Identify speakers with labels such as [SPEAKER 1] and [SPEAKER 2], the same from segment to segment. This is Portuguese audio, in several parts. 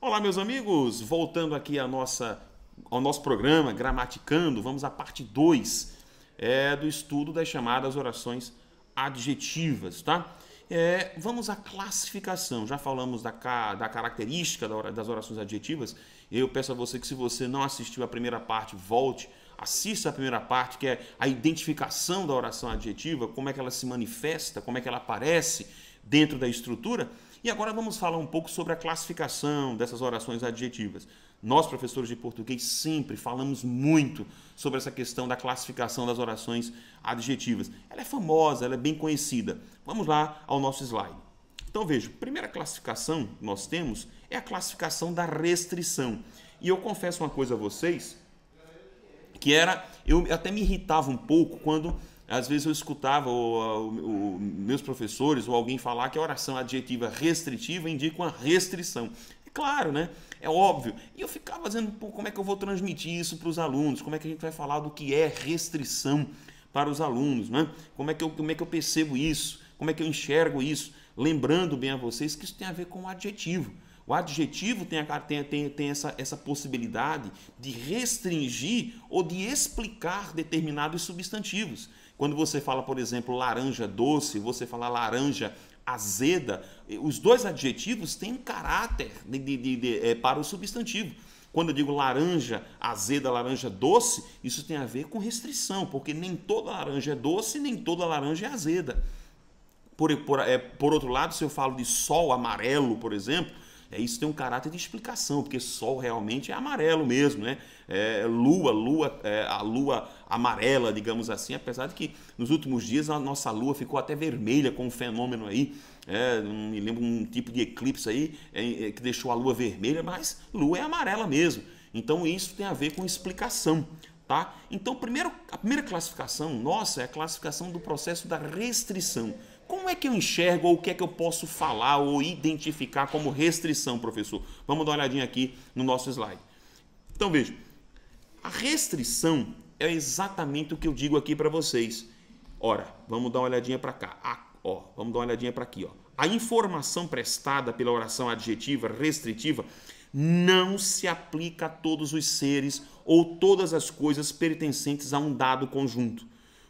[SPEAKER 1] Olá, meus amigos! Voltando aqui nossa, ao nosso programa Gramaticando, vamos à parte 2 é, do estudo das chamadas orações adjetivas, tá? É, vamos à classificação. Já falamos da, da característica das orações adjetivas. Eu peço a você que, se você não assistiu a primeira parte, volte, assista a primeira parte, que é a identificação da oração adjetiva, como é que ela se manifesta, como é que ela aparece dentro da estrutura. E agora vamos falar um pouco sobre a classificação dessas orações adjetivas. Nós, professores de português, sempre falamos muito sobre essa questão da classificação das orações adjetivas. Ela é famosa, ela é bem conhecida. Vamos lá ao nosso slide. Então veja, primeira classificação que nós temos é a classificação da restrição. E eu confesso uma coisa a vocês, que era, eu até me irritava um pouco quando às vezes eu escutava o, o, o, meus professores ou alguém falar que a oração adjetiva restritiva indica uma restrição claro, né? É óbvio. E eu ficava dizendo, pô, como é que eu vou transmitir isso para os alunos? Como é que a gente vai falar do que é restrição para os alunos, né? Como é que eu, como é que eu percebo isso? Como é que eu enxergo isso? Lembrando bem a vocês que isso tem a ver com o adjetivo. O adjetivo tem, a, tem, tem, tem essa, essa possibilidade de restringir ou de explicar determinados substantivos. Quando você fala, por exemplo, laranja doce, você fala laranja azeda, os dois adjetivos têm um caráter de, de, de, é, para o substantivo. Quando eu digo laranja azeda, laranja doce, isso tem a ver com restrição, porque nem toda laranja é doce, nem toda laranja é azeda. Por, por, é, por outro lado, se eu falo de sol amarelo, por exemplo, é, isso tem um caráter de explicação, porque Sol realmente é amarelo mesmo, né? É, lua, lua, é, a lua amarela, digamos assim, apesar de que nos últimos dias a nossa lua ficou até vermelha com um fenômeno aí, é, não me lembro um tipo de eclipse aí é, é que deixou a lua vermelha, mas lua é amarela mesmo. Então isso tem a ver com explicação. Tá? Então, primeiro, a primeira classificação nossa é a classificação do processo da restrição. Como é que eu enxergo ou o que é que eu posso falar ou identificar como restrição, professor? Vamos dar uma olhadinha aqui no nosso slide. Então veja, a restrição é exatamente o que eu digo aqui para vocês. Ora, vamos dar uma olhadinha para cá. Ah, ó, vamos dar uma olhadinha para aqui. Ó. A informação prestada pela oração adjetiva restritiva não se aplica a todos os seres ou todas as coisas pertencentes a um dado conjunto.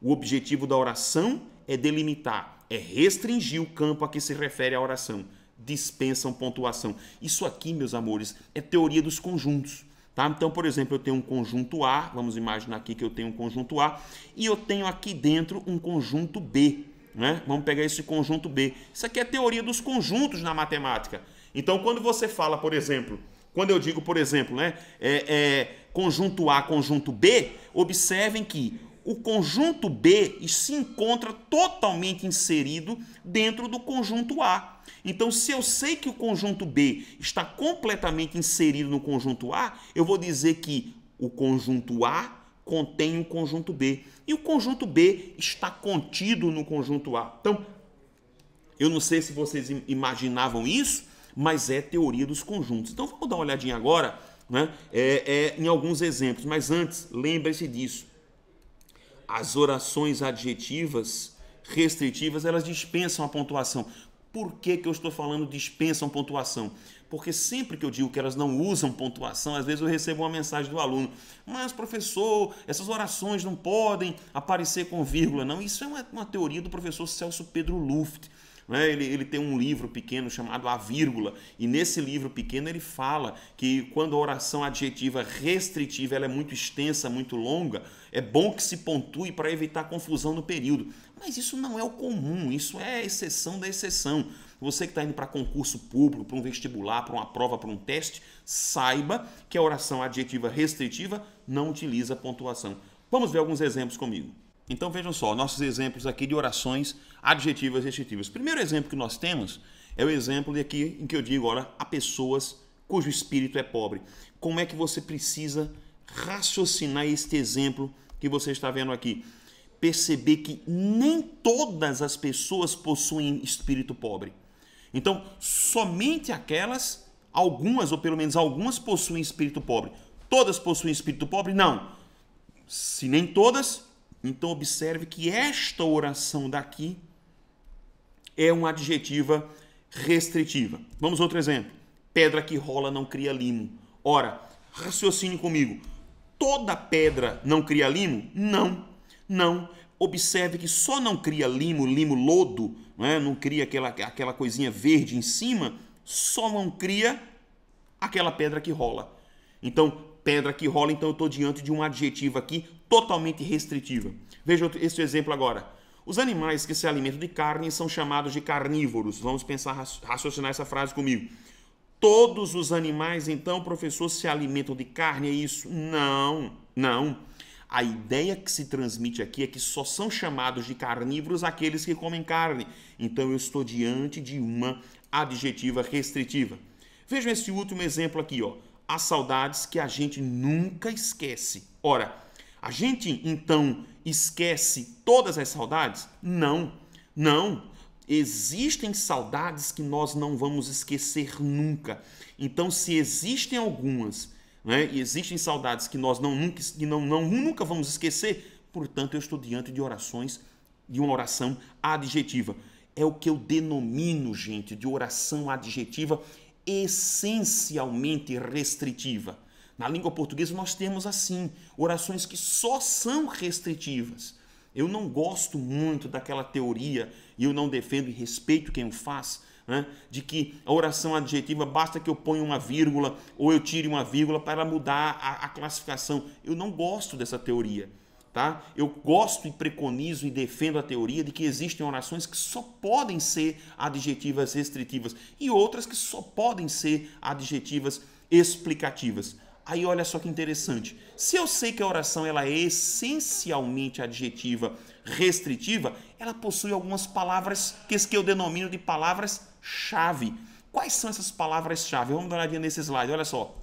[SPEAKER 1] O objetivo da oração é delimitar é restringir o campo a que se refere a oração. Dispensam pontuação. Isso aqui, meus amores, é teoria dos conjuntos. Tá? Então, por exemplo, eu tenho um conjunto A, vamos imaginar aqui que eu tenho um conjunto A, e eu tenho aqui dentro um conjunto B. Né? Vamos pegar esse conjunto B. Isso aqui é teoria dos conjuntos na matemática. Então, quando você fala, por exemplo, quando eu digo, por exemplo, né, é, é, conjunto A, conjunto B, observem que o conjunto B se encontra totalmente inserido dentro do conjunto A. Então, se eu sei que o conjunto B está completamente inserido no conjunto A, eu vou dizer que o conjunto A contém o conjunto B. E o conjunto B está contido no conjunto A. Então, eu não sei se vocês imaginavam isso, mas é teoria dos conjuntos. Então, vamos dar uma olhadinha agora né? é, é em alguns exemplos. Mas antes, lembre-se disso as orações adjetivas restritivas, elas dispensam a pontuação. Por que, que eu estou falando dispensam pontuação? Porque sempre que eu digo que elas não usam pontuação, às vezes eu recebo uma mensagem do aluno: Mas, professor, essas orações não podem aparecer com vírgula, não. Isso é uma, uma teoria do professor Celso Pedro Luft. Né? Ele, ele tem um livro pequeno chamado A Vírgula, e nesse livro pequeno ele fala que quando a oração adjetiva restritiva ela é muito extensa, muito longa, é bom que se pontue para evitar confusão no período. Mas isso não é o comum, isso é a exceção da exceção. Você que está indo para concurso público, para um vestibular, para uma prova, para um teste, saiba que a oração adjetiva restritiva não utiliza pontuação. Vamos ver alguns exemplos comigo. Então vejam só, nossos exemplos aqui de orações adjetivas e adjetivas. Primeiro exemplo que nós temos é o exemplo de aqui em que eu digo, olha, a pessoas cujo espírito é pobre. Como é que você precisa raciocinar este exemplo que você está vendo aqui? Perceber que nem todas as pessoas possuem espírito pobre. Então, somente aquelas, algumas ou pelo menos algumas possuem espírito pobre. Todas possuem espírito pobre? Não. Se nem todas, então observe que esta oração daqui é uma adjetiva restritiva. Vamos outro exemplo. Pedra que rola não cria limo. Ora, raciocine comigo. Toda pedra não cria limo? Não. Não. Observe que só não cria limo, limo lodo, não, é? não cria aquela, aquela coisinha verde em cima, só não cria aquela pedra que rola. Então, pedra que rola, então eu estou diante de um adjetivo aqui totalmente restritiva. Veja este exemplo agora. Os animais que se alimentam de carne são chamados de carnívoros. Vamos pensar, raciocinar essa frase comigo. Todos os animais, então, professor, se alimentam de carne, é isso? Não, não. A ideia que se transmite aqui é que só são chamados de carnívoros aqueles que comem carne. Então eu estou diante de uma adjetiva restritiva. Vejam esse último exemplo aqui, ó as saudades que a gente nunca esquece. Ora, a gente então esquece todas as saudades? Não, não. Existem saudades que nós não vamos esquecer nunca. Então, se existem algumas, né, e existem saudades que nós não nunca, que não, não, nunca vamos esquecer, portanto, eu estou diante de orações, de uma oração adjetiva. É o que eu denomino, gente, de oração adjetiva essencialmente restritiva. Na língua portuguesa nós temos assim, orações que só são restritivas. Eu não gosto muito daquela teoria, e eu não defendo e respeito quem o faz, né, de que a oração adjetiva basta que eu ponha uma vírgula ou eu tire uma vírgula para mudar a, a classificação. Eu não gosto dessa teoria. Tá? Eu gosto e preconizo e defendo a teoria de que existem orações que só podem ser adjetivas restritivas e outras que só podem ser adjetivas explicativas. Aí olha só que interessante. Se eu sei que a oração ela é essencialmente adjetiva restritiva, ela possui algumas palavras que eu denomino de palavras-chave. Quais são essas palavras-chave? Vamos dar uma olhadinha nesse slide, olha só.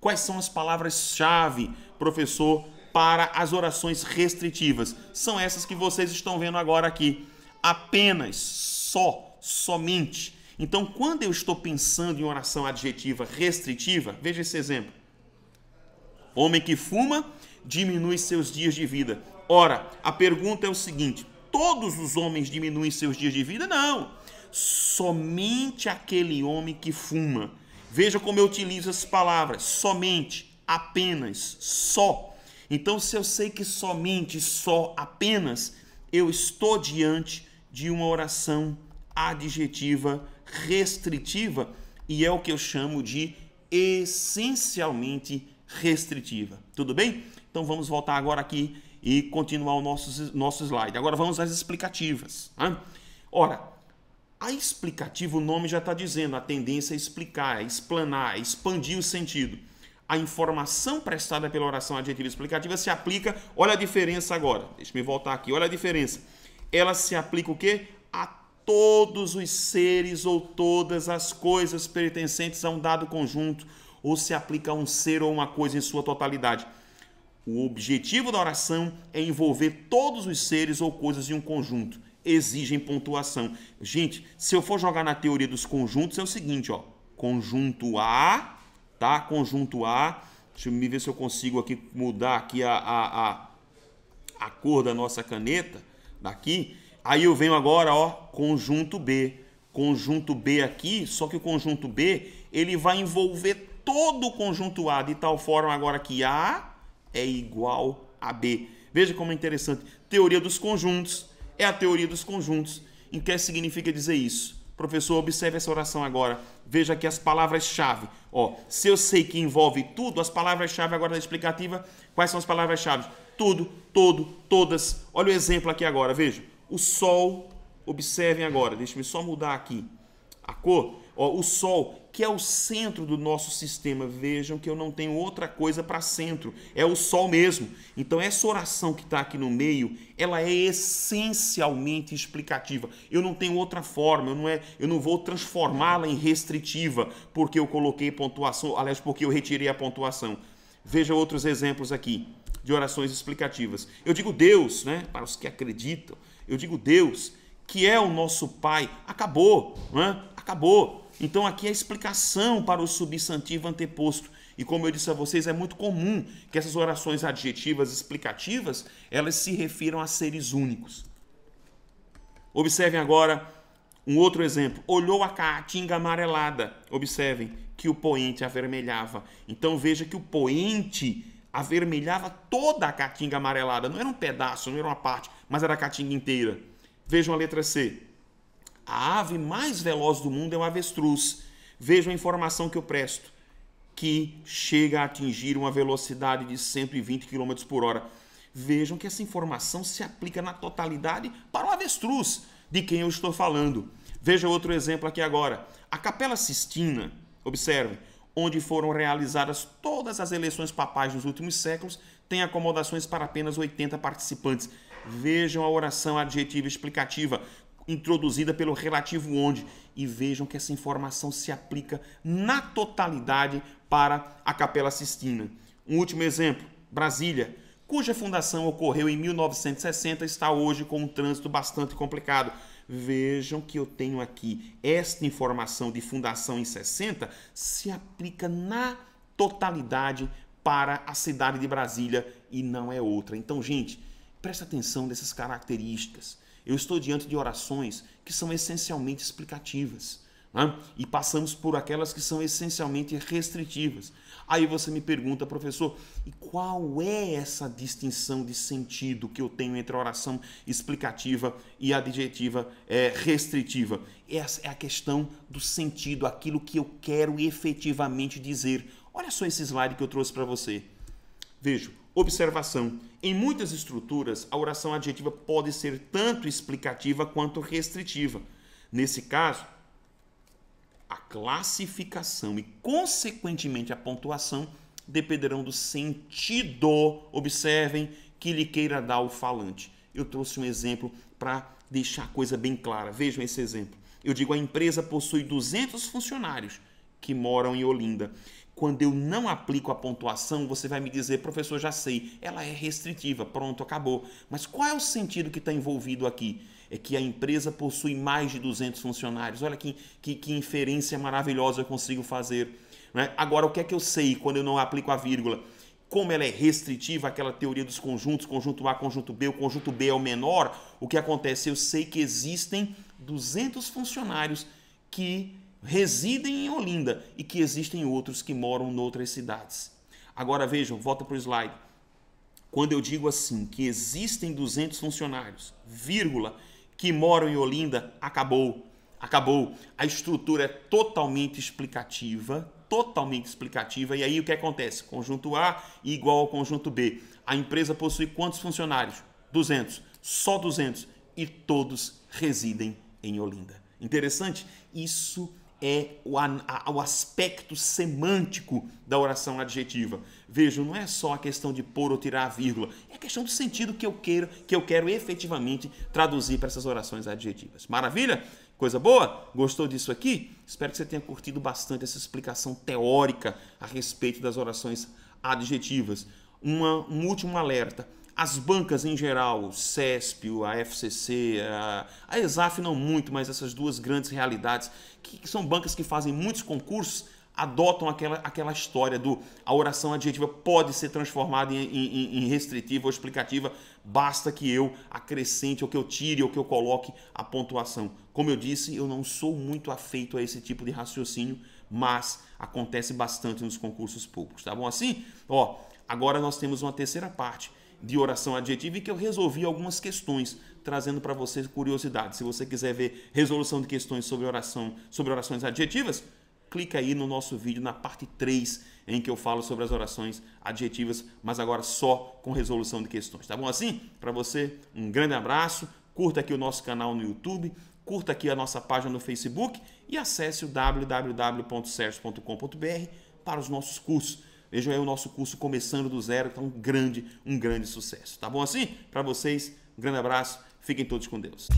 [SPEAKER 1] Quais são as palavras-chave, professor para as orações restritivas. São essas que vocês estão vendo agora aqui. Apenas, só, somente. Então, quando eu estou pensando em oração adjetiva restritiva, veja esse exemplo. Homem que fuma diminui seus dias de vida. Ora, a pergunta é o seguinte: todos os homens diminuem seus dias de vida? Não. Somente aquele homem que fuma. Veja como eu utilizo as palavras: somente, apenas, só então, se eu sei que somente, só, apenas eu estou diante de uma oração adjetiva restritiva, e é o que eu chamo de essencialmente restritiva. Tudo bem? Então vamos voltar agora aqui e continuar o nosso, nosso slide. Agora vamos às explicativas. Né? Ora, a explicativa, o nome já está dizendo, a tendência é explicar, é explanar, é expandir o sentido a informação prestada pela oração adjetiva explicativa se aplica. Olha a diferença agora. Deixa-me voltar aqui. Olha a diferença. Ela se aplica o quê? A todos os seres ou todas as coisas pertencentes a um dado conjunto, ou se aplica a um ser ou uma coisa em sua totalidade. O objetivo da oração é envolver todos os seres ou coisas em um conjunto. Exigem pontuação. Gente, se eu for jogar na teoria dos conjuntos, é o seguinte, ó. Conjunto A tá? Conjunto A, deixa eu me ver se eu consigo aqui mudar aqui a, a, a, a cor da nossa caneta, daqui. Aí eu venho agora, ó, conjunto B. Conjunto B aqui, só que o conjunto B, ele vai envolver todo o conjunto A, de tal forma agora que A é igual a B. Veja como é interessante. Teoria dos conjuntos é a teoria dos conjuntos. Em que significa dizer isso? Professor, observe essa oração agora. Veja aqui as palavras-chave. Ó, se eu sei que envolve tudo, as palavras-chave agora da explicativa, quais são as palavras-chave? Tudo, todo, todas. Olha o exemplo aqui agora, veja. O sol, observem agora, deixe-me só mudar aqui a cor. Ó, o sol, que é o centro do nosso sistema. Vejam que eu não tenho outra coisa para centro, é o Sol mesmo. Então, essa oração que está aqui no meio, ela é essencialmente explicativa. Eu não tenho outra forma, eu não, é, eu não vou transformá-la em restritiva porque eu coloquei pontuação, aliás, porque eu retirei a pontuação. Veja outros exemplos aqui de orações explicativas. Eu digo Deus, né, para os que acreditam, eu digo Deus, que é o nosso Pai, acabou, né? acabou. Então aqui é a explicação para o substantivo anteposto. E como eu disse a vocês, é muito comum que essas orações adjetivas explicativas, elas se refiram a seres únicos. Observem agora um outro exemplo. Olhou a caatinga amarelada. Observem que o poente avermelhava. Então veja que o poente avermelhava toda a caatinga amarelada. Não era um pedaço, não era uma parte, mas era a caatinga inteira. Vejam a letra C. A ave mais veloz do mundo é o avestruz. Vejam a informação que eu presto, que chega a atingir uma velocidade de 120 km por hora. Vejam que essa informação se aplica na totalidade para o avestruz de quem eu estou falando. Veja outro exemplo aqui agora. A Capela Sistina, observe, onde foram realizadas todas as eleições papais nos últimos séculos, tem acomodações para apenas 80 participantes. Vejam a oração adjetiva explicativa introduzida pelo relativo onde. E vejam que essa informação se aplica na totalidade para a Capela Sistina. Um último exemplo, Brasília, cuja fundação ocorreu em 1960, está hoje com um trânsito bastante complicado. Vejam que eu tenho aqui esta informação de fundação em 60 se aplica na totalidade para a cidade de Brasília e não é outra. Então, gente, presta atenção nessas características. Eu estou diante de orações que são essencialmente explicativas. Né? E passamos por aquelas que são essencialmente restritivas. Aí você me pergunta, professor, e qual é essa distinção de sentido que eu tenho entre a oração explicativa e adjetiva é, restritiva? Essa é a questão do sentido, aquilo que eu quero efetivamente dizer. Olha só esse slide que eu trouxe para você. Veja, Observação: em muitas estruturas, a oração adjetiva pode ser tanto explicativa quanto restritiva. Nesse caso, a classificação e, consequentemente, a pontuação dependerão do sentido, observem, que lhe queira dar o falante. Eu trouxe um exemplo para deixar a coisa bem clara. Vejam esse exemplo. Eu digo: a empresa possui 200 funcionários que moram em Olinda quando eu não aplico a pontuação, você vai me dizer, professor, já sei, ela é restritiva, pronto, acabou. Mas qual é o sentido que está envolvido aqui? É que a empresa possui mais de 200 funcionários. Olha que, que, que inferência maravilhosa eu consigo fazer. Né? Agora, o que é que eu sei quando eu não aplico a vírgula? como ela é restritiva, aquela teoria dos conjuntos, conjunto A, conjunto B, o conjunto B é o menor, o que acontece? Eu sei que existem 200 funcionários que residem em Olinda e que existem outros que moram em outras cidades. Agora vejam, volta para o slide. Quando eu digo assim que existem 200 funcionários, vírgula, que moram em Olinda, acabou. Acabou. A estrutura é totalmente explicativa, totalmente explicativa. E aí o que acontece? Conjunto A igual ao conjunto B. A empresa possui quantos funcionários? 200. Só 200 e todos residem em Olinda. Interessante? Isso é o, a, o aspecto semântico da oração adjetiva. Vejam, não é só a questão de pôr ou tirar a vírgula, é a questão do sentido que eu quero, que eu quero efetivamente traduzir para essas orações adjetivas. Maravilha? Coisa boa? Gostou disso aqui? Espero que você tenha curtido bastante essa explicação teórica a respeito das orações adjetivas. Uma, um último alerta as bancas em geral, o CESP, a FCC, a, ESAF não muito, mas essas duas grandes realidades, que, que são bancas que fazem muitos concursos, adotam aquela, aquela história do a oração adjetiva pode ser transformada em, em, em, restritiva ou explicativa, basta que eu acrescente, ou que eu tire, ou que eu coloque a pontuação. Como eu disse, eu não sou muito afeito a esse tipo de raciocínio, mas acontece bastante nos concursos públicos, tá bom? Assim, ó, agora nós temos uma terceira parte de oração adjetiva e que eu resolvi algumas questões, trazendo para vocês curiosidade. Se você quiser ver resolução de questões sobre oração, sobre orações adjetivas, clica aí no nosso vídeo na parte 3, em que eu falo sobre as orações adjetivas, mas agora só com resolução de questões. Tá bom assim? Para você, um grande abraço. Curta aqui o nosso canal no YouTube, curta aqui a nossa página no Facebook e acesse o www.sergio.com.br para os nossos cursos Vejam aí o nosso curso Começando do Zero, que está um grande, um grande sucesso. Tá bom assim? Para vocês, um grande abraço, fiquem todos com Deus.